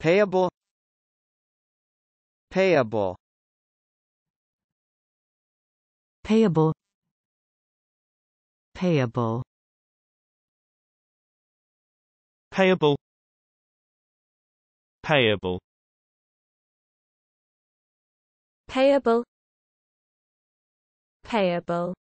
payable payable payable payable payable payable payable payable